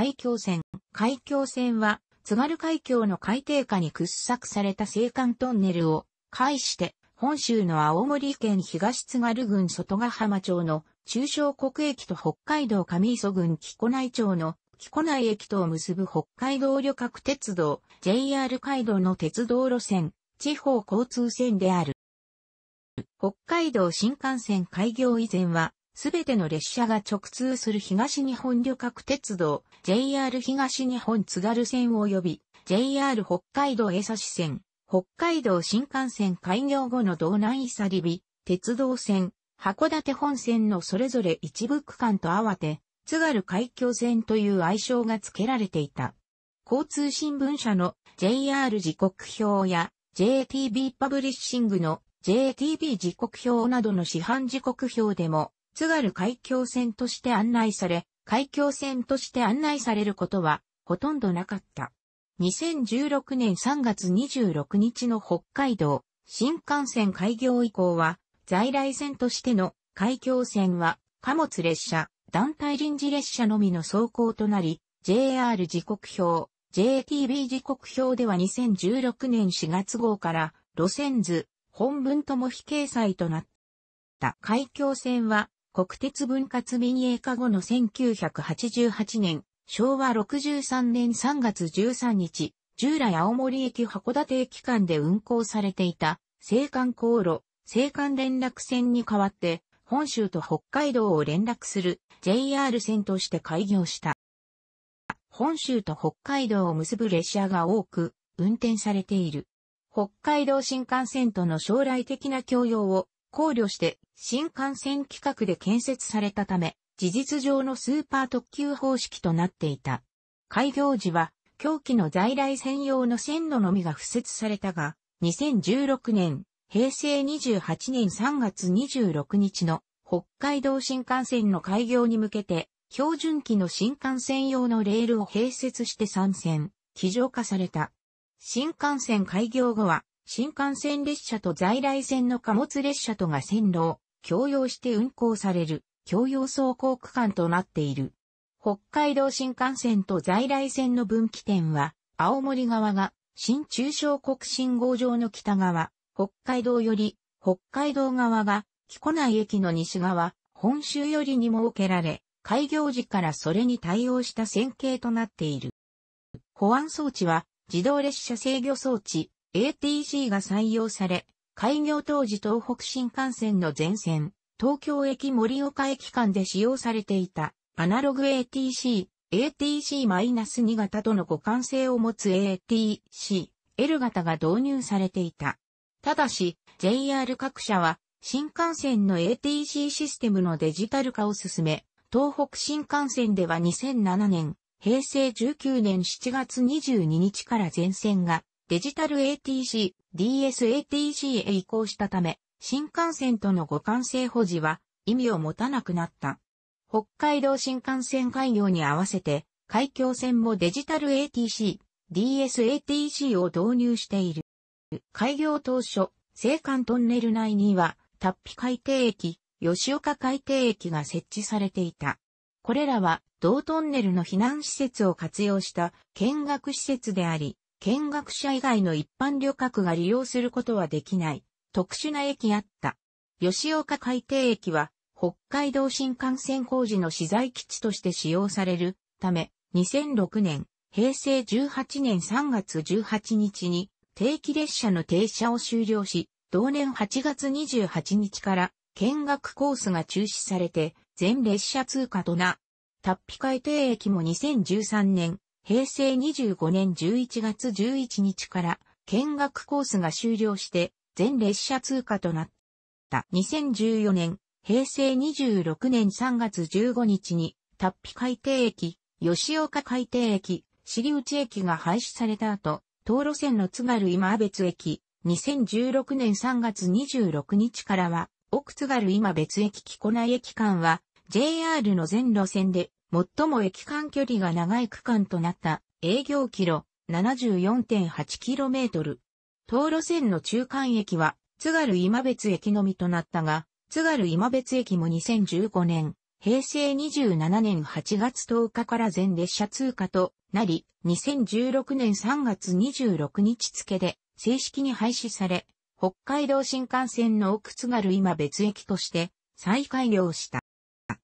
海峡線。海峡線は、津軽海峡の海底下に掘削された青函トンネルを介して、本州の青森県東津軽郡外ヶ浜町の中小国駅と北海道上磯郡木古内町の木古内駅とを結ぶ北海道旅客鉄道 JR 海道の鉄道路線、地方交通線である。北海道新幹線開業以前はすべての列車が直通する東日本旅客鉄道、JR 東日本津軽線及び、JR 北海道江差線、北海道新幹線開業後の道南伊佐里美、鉄道線、函館本線のそれぞれ一部区間と合わて、津軽海峡線という愛称が付けられていた。交通新聞社の JR 時刻表や JTB パブリッシングの JTB 時刻表などの市販時刻表でも津軽海峡線として案内され、海峡線として案内されることはほとんどなかった。2016年3月26日の北海道新幹線開業以降は、在来線としての海峡線は貨物列車、団体臨時列車のみの走行となり、JR 時刻表、JTB 時刻表では2016年4月号から路線図、本文とも非掲載となった。海峡線は国鉄分割民営化後の1988年、昭和63年3月13日、従来青森駅函館駅間で運行されていた、青函航路、青函連絡船に代わって、本州と北海道を連絡する JR 線として開業した。本州と北海道を結ぶ列車が多く運転されている。北海道新幹線との将来的な共用を考慮して新幹線規格で建設されたため、事実上のスーパー特急方式となっていた。開業時は、狂気の在来専用の線路のみが付設されたが、2016年、平成28年3月26日の北海道新幹線の開業に向けて、標準機の新幹線用のレールを併設して参戦、機上化された。新幹線開業後は、新幹線列車と在来線の貨物列車とが線路を共用して運行される共用走行区間となっている。北海道新幹線と在来線の分岐点は、青森側が新中小国信号場の北側、北海道より、北海道側が木古内駅の西側、本州よりに設けられ、開業時からそれに対応した線形となっている。保安装置は自動列車制御装置、ATC が採用され、開業当時東北新幹線の全線、東京駅森岡駅間で使用されていた、アナログ ATC、ATC-2 型との互換性を持つ ATC、L 型が導入されていた。ただし、JR 各社は、新幹線の ATC システムのデジタル化を進め、東北新幹線では2007年、平成19年7月22日から全線がデジタル ATC、DSATC へ移行したため、新幹線との互換性保持は意味を持たなくなった。北海道新幹線開業に合わせて、海峡線もデジタル ATC、DSATC を導入している。開業当初、青函トンネル内には、タッピ海底駅、吉岡海底駅が設置されていた。これらは、同トンネルの避難施設を活用した見学施設であり、見学者以外の一般旅客が利用することはできない、特殊な駅あった。吉岡海底駅は、北海道新幹線工事の資材基地として使用されるため、2006年、平成18年3月18日に定期列車の停車を終了し、同年8月28日から見学コースが中止されて全列車通過とな。タッピ海底駅も2013年平成25年11月11日から見学コースが終了して全列車通過となった。2014年、平成26年3月15日に、タッピ海底駅、吉岡海底駅、尻内駅が廃止された後、東路線の津軽今別駅、2016年3月26日からは、奥津軽今別駅木古内駅間は、JR の全路線で最も駅間距離が長い区間となった営業キロ 74.8km。東路線の中間駅は津軽今別駅のみとなったが、津軽今別駅も2015年、平成27年8月10日から全列車通過となり、2016年3月26日付で正式に廃止され、北海道新幹線の奥津軽今別駅として再開業した。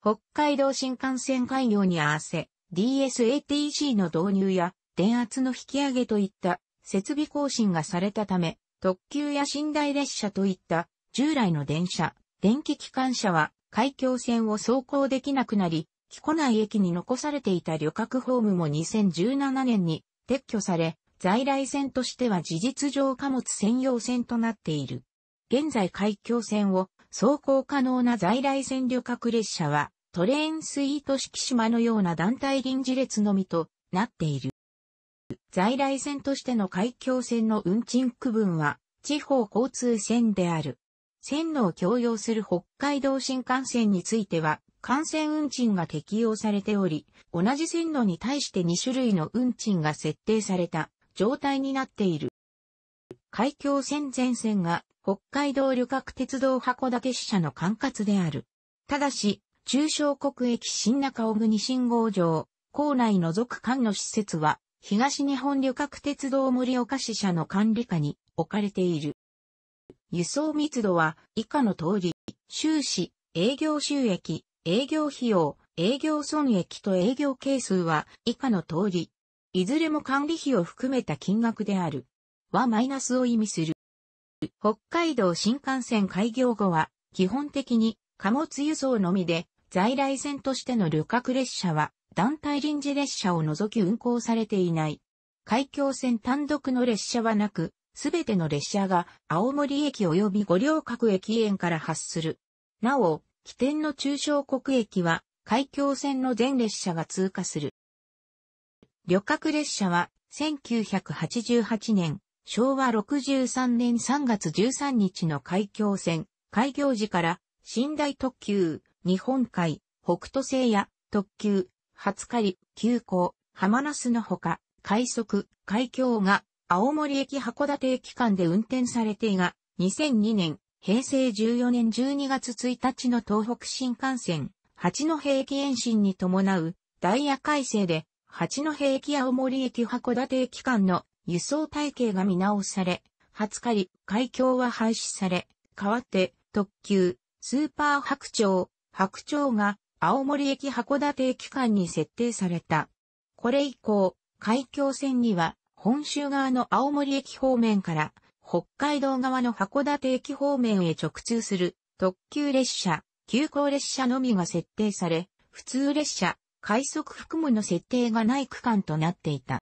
北海道新幹線開業に合わせ、DSATC の導入や電圧の引き上げといった設備更新がされたため、特急や寝台列車といった従来の電車、電気機関車は海峡線を走行できなくなり、木古内駅に残されていた旅客ホームも2017年に撤去され、在来線としては事実上貨物専用線となっている。現在海峡線を走行可能な在来線旅客列車は、トレーンスイート式島のような団体臨時列のみとなっている。在来線としての海峡線の運賃区分は、地方交通線である。線路を共用する北海道新幹線については、幹線運賃が適用されており、同じ線路に対して2種類の運賃が設定された状態になっている。海峡線全線が北海道旅客鉄道函館支社の管轄である。ただし、中小国駅新中小国信号場、校内除く管の施設は、東日本旅客鉄道森岡支社の管理下に置かれている。輸送密度は以下の通り、収支、営業収益、営業費用、営業損益と営業係数は以下の通り、いずれも管理費を含めた金額である。はマイナスを意味する。北海道新幹線開業後は、基本的に貨物輸送のみで、在来線としての旅客列車は、団体臨時列車を除き運行されていない。海峡線単独の列車はなく、すべての列車が青森駅及び五稜郭駅園から発する。なお、起点の中小国駅は海峡線の全列車が通過する。旅客列車は1988年昭和63年3月13日の海峡線、開業時から、寝台特急、日本海、北斗星や、特急、初狩り、急行、浜那須のほか、快速、海峡が、青森駅函館駅間で運転されてが、2002年、平成14年12月1日の東北新幹線、八戸駅延伸に伴う、ダイヤ改正で、八戸駅青森駅函館駅間の輸送体系が見直され、20日に海峡は廃止され、代わって特急、スーパー白鳥、白鳥が青森駅函館駅間に設定された。これ以降、海峡線には本州側の青森駅方面から北海道側の函館駅方面へ直通する特急列車、急行列車のみが設定され、普通列車、快速含むの設定がない区間となっていた。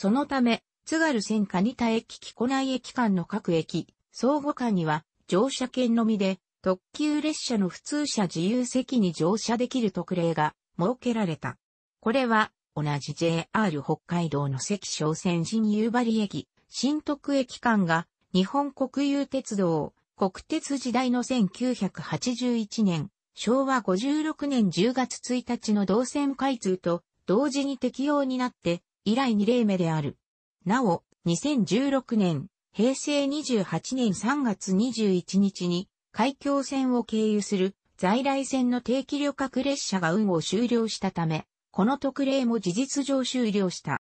そのため、津軽線蟹田駅木古内駅間の各駅、相互間には乗車券のみで特急列車の普通車自由席に乗車できる特例が設けられた。これは同じ JR 北海道の関商船新夕張駅、新徳駅間が日本国有鉄道、国鉄時代の1981年、昭和56年10月1日の動線開通と同時に適用になって以来2例目である。なお、2016年、平成28年3月21日に、海峡線を経由する在来線の定期旅客列車が運を終了したため、この特例も事実上終了した。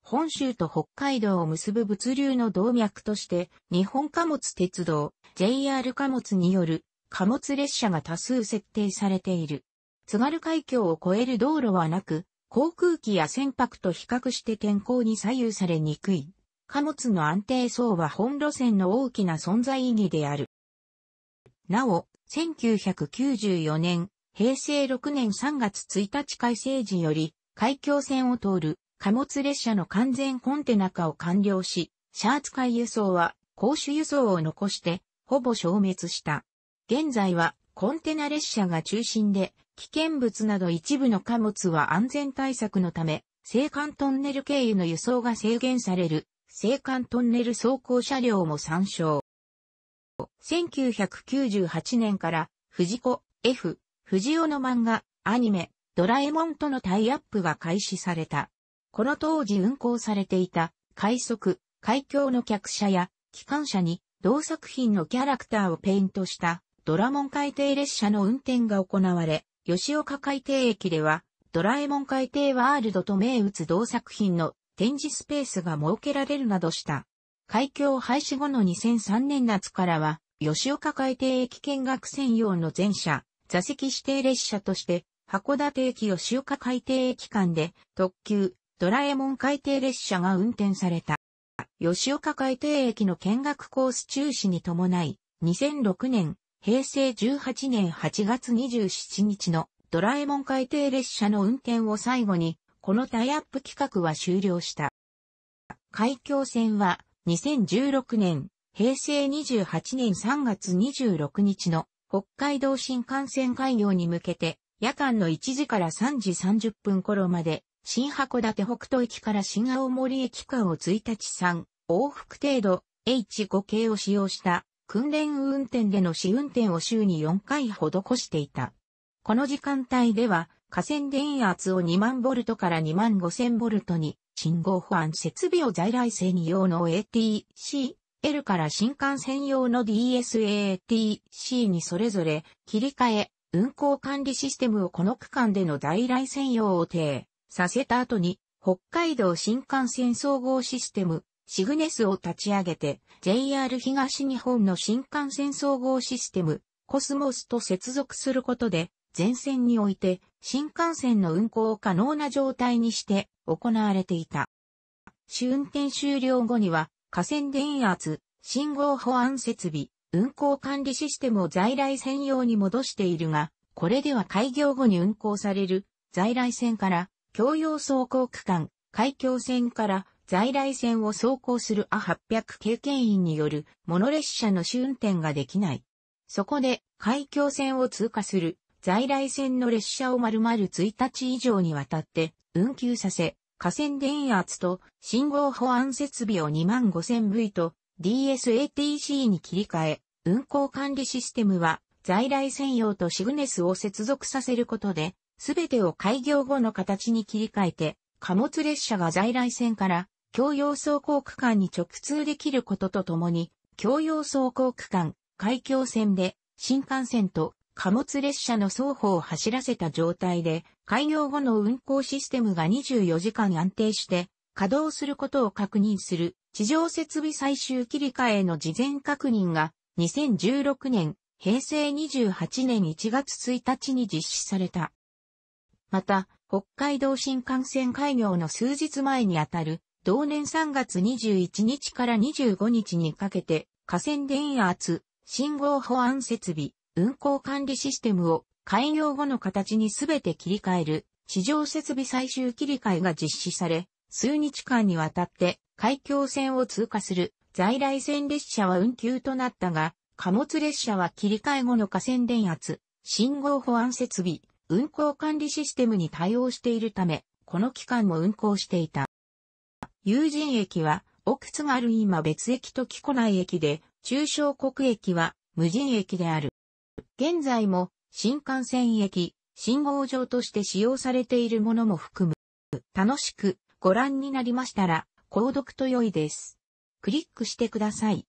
本州と北海道を結ぶ物流の動脈として、日本貨物鉄道、JR 貨物による貨物列車が多数設定されている。津軽海峡を越える道路はなく、航空機や船舶と比較して天候に左右されにくい。貨物の安定層は本路線の大きな存在意義である。なお、1994年、平成6年3月1日改正時より、海峡線を通る貨物列車の完全コンテナ化を完了し、シャーツ海輸送は公主輸送を残して、ほぼ消滅した。現在はコンテナ列車が中心で、危険物など一部の貨物は安全対策のため、青函トンネル経由の輸送が制限される、青函トンネル走行車両も参照。1998年から、藤子・ F・ 藤尾の漫画、アニメ、ドラえもんとのタイアップが開始された。この当時運行されていた、快速、海峡の客車や、機関車に、同作品のキャラクターをペイントした、ドラモン海底列車の運転が行われ、吉岡海底駅では、ドラえもん海底ワールドと名打つ同作品の展示スペースが設けられるなどした。海峡廃止後の2003年夏からは、吉岡海底駅見学専用の全車、座席指定列車として、函館駅吉岡海底駅間で特急、ドラえもん海底列車が運転された。吉岡海底駅の見学コース中止に伴い、2006年平成18年8月27日のドラえもん海底列車の運転を最後に、このタイアップ企画は終了した。海峡線は2016年、平成28年3月26日の北海道新幹線開業に向けて、夜間の1時から3時30分頃まで、新函館北斗駅から新青森駅間を1日3往復程度 H5 系を使用した訓練運転での試運転を週に4回施していた。この時間帯では、河川電圧を2万ボルトから2万5千ボルトに、信号保安設備を在来線用の ATC、L から新幹線用の DSATC にそれぞれ切り替え、運行管理システムをこの区間での在来線用を停させた後に、北海道新幹線総合システムシグネスを立ち上げて JR 東日本の新幹線総合システムコスモスと接続することで前線において新幹線の運行を可能な状態にして行われていた。試運転終了後には架線電圧、信号保安設備、運行管理システムを在来線用に戻しているが、これでは開業後に運行される在来線から共用走行区間、海峡線から在来線を走行する A800 経験員によるモノ列車の試運転ができない。そこで海峡線を通過する在来線の列車を丸々1日以上にわたって運休させ、河川電圧と信号保安設備を 25000V と DSATC に切り替え、運行管理システムは在来専用とシグネスを接続させることで、すべてを開業後の形に切り替えて、貨物列車が在来線から共用走行区間に直通できることとともに、共用走行区間、海峡線で、新幹線と貨物列車の双方を走らせた状態で、開業後の運行システムが24時間安定して稼働することを確認する地上設備最終切り替えの事前確認が2016年平成28年1月1日に実施された。また、北海道新幹線開業の数日前にあたる同年3月21日から25日にかけて、河川電圧、信号保安設備、運行管理システムを開業後の形にすべて切り替える、地上設備最終切り替えが実施され、数日間にわたって海峡線を通過する在来線列車は運休となったが、貨物列車は切り替え後の河川電圧、信号保安設備、運行管理システムに対応しているため、この期間も運行していた。友人駅は、奥津軽今別駅と木古内駅で、中小国駅は無人駅である。現在も新幹線駅、信号場として使用されているものも含む。楽しくご覧になりましたら、購読と良いです。クリックしてください。